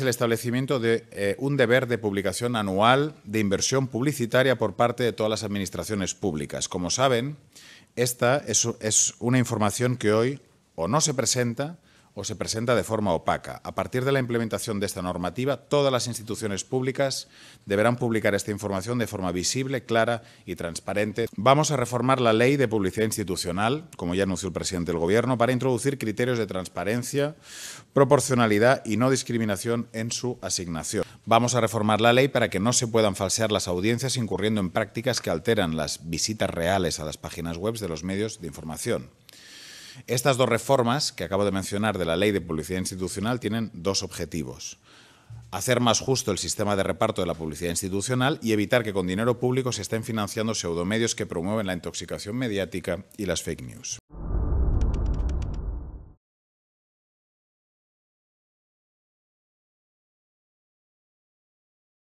el establecimiento de eh, un deber de publicación anual de inversión publicitaria por parte de todas las administraciones públicas. Como saben, esta es una información que hoy o no se presenta o se presenta de forma opaca. A partir de la implementación de esta normativa, todas las instituciones públicas deberán publicar esta información de forma visible, clara y transparente. Vamos a reformar la ley de publicidad institucional, como ya anunció el presidente del Gobierno, para introducir criterios de transparencia, proporcionalidad y no discriminación en su asignación. Vamos a reformar la ley para que no se puedan falsear las audiencias incurriendo en prácticas que alteran las visitas reales a las páginas web de los medios de información. Estas dos reformas que acabo de mencionar de la Ley de Publicidad Institucional tienen dos objetivos. Hacer más justo el sistema de reparto de la publicidad institucional y evitar que con dinero público se estén financiando pseudomedios que promueven la intoxicación mediática y las fake news.